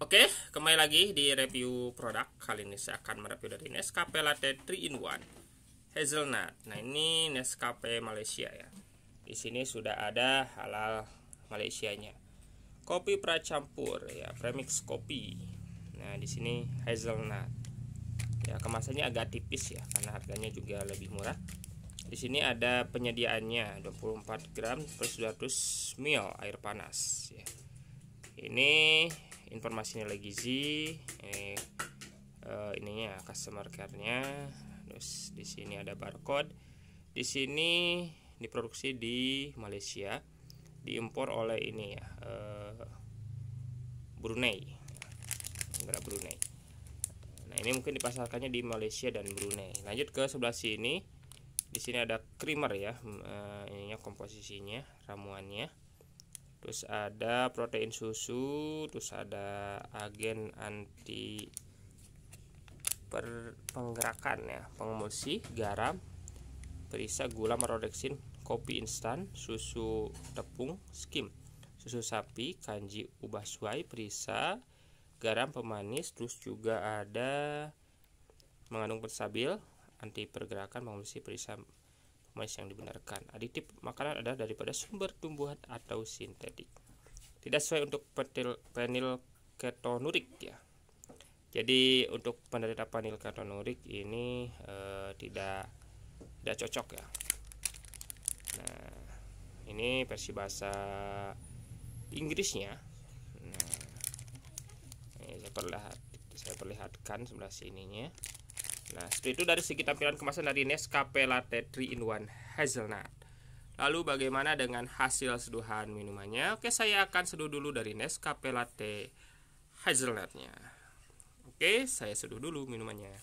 Oke, kembali lagi di review produk. Kali ini saya akan mereview dari Nescafe Latte 3 in 1 Hazelnut. Nah, ini Nescafe Malaysia ya. Di sini sudah ada halal Malaysia nya. Kopi pracampur ya, premix kopi. Nah, di sini hazelnut. Ya, kemasannya agak tipis ya karena harganya juga lebih murah. Di sini ada penyediaannya 24 gram plus 200 ml air panas ya. Ini informasi nilai gizi ini uh, eh, eh, ininya customer care-nya terus di sini ada barcode di sini diproduksi di Malaysia diimpor oleh ini ya uh, Brunei negara Brunei nah ini mungkin dipasarkannya di Malaysia dan Brunei lanjut ke sebelah sini di sini ada creamer ya uh, ininya komposisinya ramuannya terus ada protein susu terus ada agen anti per penggerakan ya pengemulsi garam perisa gula merodeksin kopi instan susu tepung skim susu sapi kanji ubah suai perisa garam pemanis terus juga ada mengandung persabil anti pergerakan pengemulsi perisa mais yang dibenarkan. Aditif makanan adalah daripada sumber tumbuhan atau sintetik. Tidak sesuai untuk penil, penil ketonurik ya. Jadi untuk penderita penil ketonurik ini e, tidak tidak cocok ya. Nah, ini versi bahasa Inggrisnya. Nah, ini saya perlihat saya perlihatkan sebelah sininya. Nah, seperti itu dari segi tampilan kemasan dari Nescafe Latte 3 in 1 Hazelnut. Lalu bagaimana dengan hasil seduhan minumannya? Oke, saya akan seduh dulu dari Nescafe Latte Hazelnutnya. Oke, saya seduh dulu minumannya.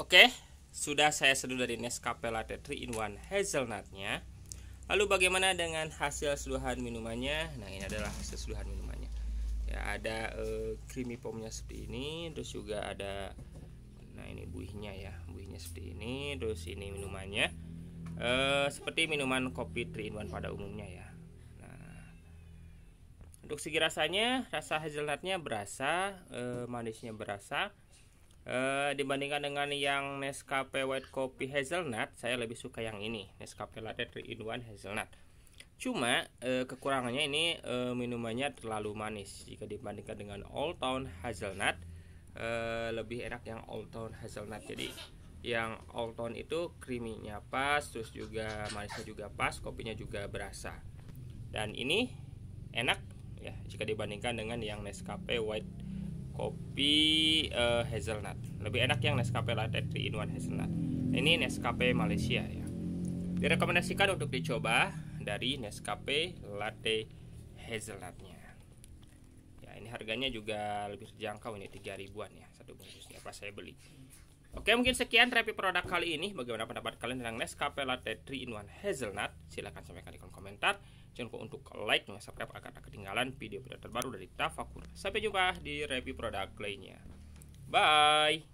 Oke, sudah saya seduh dari Nescafe Latte 3 in 1 Hazelnutnya. Lalu bagaimana dengan hasil seduhan minumannya? Nah, ini adalah hasil seduhan minumannya ada uh, creamy pomnya seperti ini terus juga ada nah ini buihnya ya buihnya seperti ini terus ini minumannya uh, seperti minuman kopi 3 in 1 pada umumnya ya nah untuk segi rasanya rasa hazelnutnya berasa uh, manisnya berasa Uh, dibandingkan dengan yang Nescafe White Coffee Hazelnut saya lebih suka yang ini Nescafe Latte 3 in 1 Hazelnut Cuma e, kekurangannya ini e, minumannya terlalu manis jika dibandingkan dengan Old Town Hazelnut. E, lebih enak yang Old Town Hazelnut. Jadi yang Old Town itu creamy-nya pas, terus juga manisnya juga pas, kopinya juga berasa. Dan ini enak ya jika dibandingkan dengan yang Nescafe White Kopi e, Hazelnut. Lebih enak yang Nescafe Latte 3 in 1 Hazelnut. Ini Nescafe Malaysia ya. Direkomendasikan untuk dicoba dari Nescafe Latte Hazelnutnya ya ini harganya juga lebih terjangkau ini 3 ribuan ya satu bungkusnya pas saya beli Oke mungkin sekian review produk kali ini Bagaimana pendapat kalian tentang Nescafe Latte 3 in 1 Hazelnut Silahkan sampaikan di kolom komentar Jangan lupa untuk like dan subscribe agar tak ketinggalan video-video terbaru dari Tafakur Sampai jumpa di review produk lainnya Bye